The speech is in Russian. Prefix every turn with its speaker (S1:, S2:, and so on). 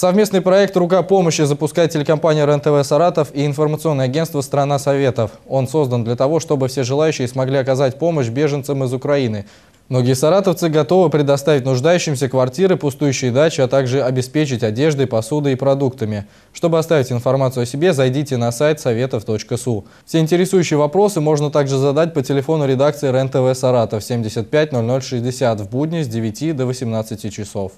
S1: Совместный проект «Рука помощи» запускает телекомпания РНТВ «Саратов» и информационное агентство «Страна Советов». Он создан для того, чтобы все желающие смогли оказать помощь беженцам из Украины. Многие саратовцы готовы предоставить нуждающимся квартиры, пустующие дачи, а также обеспечить одеждой, посудой и продуктами. Чтобы оставить информацию о себе, зайдите на сайт советов.су. Все интересующие вопросы можно также задать по телефону редакции РНТВ «Саратов» 75 0060 в будни с 9 до 18 часов.